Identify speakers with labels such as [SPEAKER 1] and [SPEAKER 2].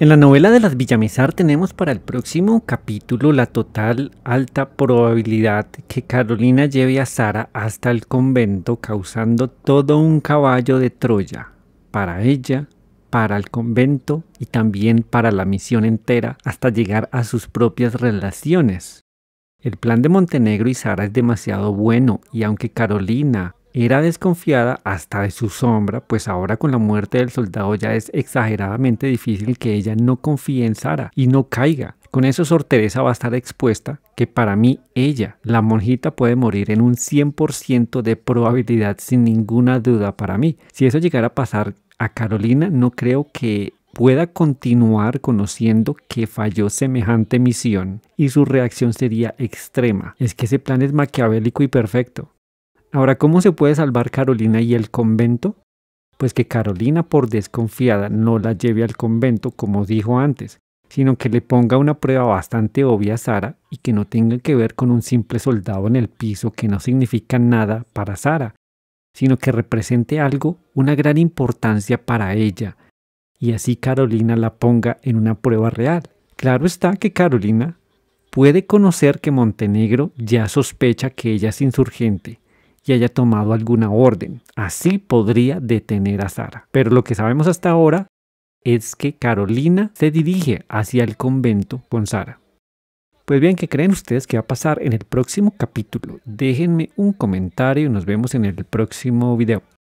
[SPEAKER 1] En la novela de las Villamizar tenemos para el próximo capítulo la total alta probabilidad que Carolina lleve a Sara hasta el convento causando todo un caballo de Troya para ella, para el convento y también para la misión entera hasta llegar a sus propias relaciones. El plan de Montenegro y Sara es demasiado bueno y aunque Carolina era desconfiada hasta de su sombra, pues ahora con la muerte del soldado ya es exageradamente difícil que ella no confíe en Sara y no caiga. Con eso Sor Teresa va a estar expuesta que para mí ella, la monjita, puede morir en un 100% de probabilidad sin ninguna duda para mí. Si eso llegara a pasar a Carolina, no creo que pueda continuar conociendo que falló semejante misión y su reacción sería extrema. Es que ese plan es maquiavélico y perfecto. Ahora, ¿cómo se puede salvar Carolina y el convento? Pues que Carolina, por desconfiada, no la lleve al convento, como dijo antes, sino que le ponga una prueba bastante obvia a Sara y que no tenga que ver con un simple soldado en el piso que no significa nada para Sara, sino que represente algo, una gran importancia para ella, y así Carolina la ponga en una prueba real. Claro está que Carolina puede conocer que Montenegro ya sospecha que ella es insurgente, y haya tomado alguna orden. Así podría detener a Sara. Pero lo que sabemos hasta ahora es que Carolina se dirige hacia el convento con Sara. Pues bien, ¿qué creen ustedes que va a pasar en el próximo capítulo? Déjenme un comentario y nos vemos en el próximo video.